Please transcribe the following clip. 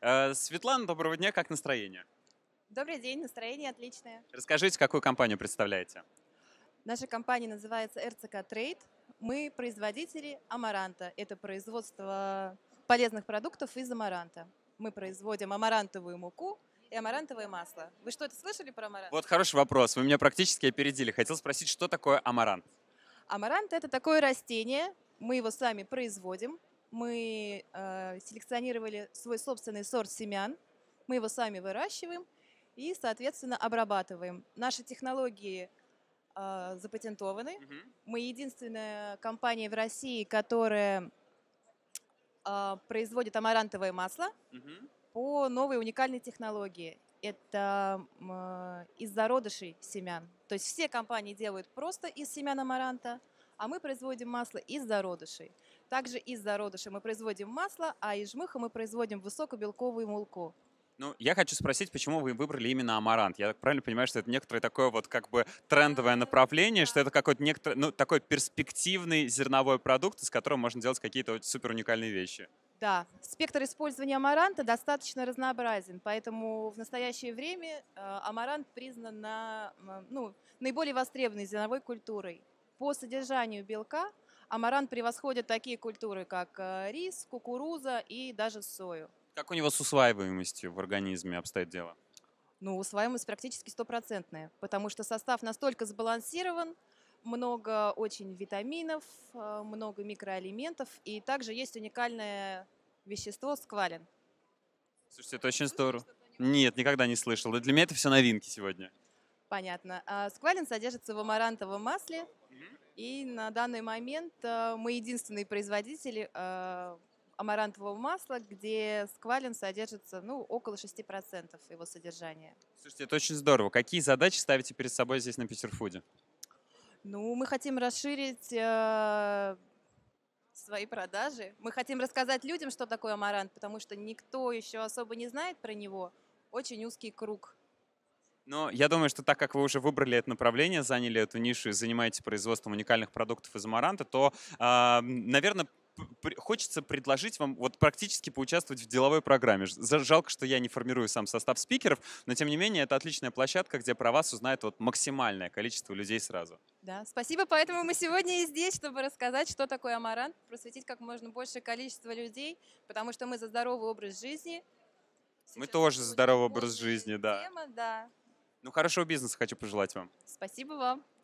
Э, Светлана, доброго дня, как настроение? Добрый день, настроение отличное. Расскажите, какую компанию представляете? Наша компания называется РЦК Трейд. Мы производители амаранта. Это производство полезных продуктов из амаранта. Мы производим амарантовую муку и амарантовое масло. Вы что-то слышали про амарант? Вот хороший вопрос. Вы меня практически опередили. Хотел спросить, что такое амарант? Амарант – это такое растение, мы его сами производим, мы э, селекционировали свой собственный сорт семян, мы его сами выращиваем и, соответственно, обрабатываем. Наши технологии э, запатентованы. Mm -hmm. Мы единственная компания в России, которая э, производит амарантовое масло Mm -hmm. по новой уникальной технологии. Это э, из зародышей семян. То есть все компании делают просто из семян амаранта, а мы производим масло из зародышей. Также из зародыша мы производим масло, а из жмыха мы производим высокобелковую мулку. Ну, я хочу спросить, почему вы выбрали именно амарант? Я правильно понимаю, что это некоторое такое вот как бы трендовое направление, что это какой-то некоторый, ну, такой перспективный зерновой продукт, из которого можно делать какие-то вот супер уникальные вещи. Да, спектр использования амаранта достаточно разнообразен, поэтому в настоящее время э, амарант признан на, ну, наиболее востребованной зерновой культурой. По содержанию белка – амарант превосходит такие культуры, как э, рис, кукуруза и даже сою. Как у него с усваиваемостью в организме обстоит дело? Ну, усваиваемость практически стопроцентная, потому что состав настолько сбалансирован, много очень витаминов, э, много микроэлементов, и также есть уникальное вещество сквален. Слушайте, это очень здорово. Нет, никогда не слышал. Для меня это все новинки сегодня. Понятно. А сквален содержится в амарантовом масле, и на данный момент э, мы единственные производители э, амарантового масла, где сквален содержится ну, около 6% его содержания. Слушайте, это очень здорово. Какие задачи ставите перед собой здесь на Питерфуде? Ну, мы хотим расширить э, свои продажи. Мы хотим рассказать людям, что такое амарант, потому что никто еще особо не знает про него. Очень узкий круг но я думаю, что так как вы уже выбрали это направление, заняли эту нишу и занимаетесь производством уникальных продуктов из амаранта, то, а, наверное, хочется предложить вам вот практически поучаствовать в деловой программе. Жалко, что я не формирую сам состав спикеров, но тем не менее это отличная площадка, где про вас узнает вот максимальное количество людей сразу. Да, спасибо, поэтому мы сегодня и здесь, чтобы рассказать, что такое амарант, просветить как можно большее количество людей, потому что мы за здоровый образ жизни. Сейчас мы тоже за здоровый образ жизни, да. да. Ну, хорошего бизнеса хочу пожелать вам. Спасибо вам.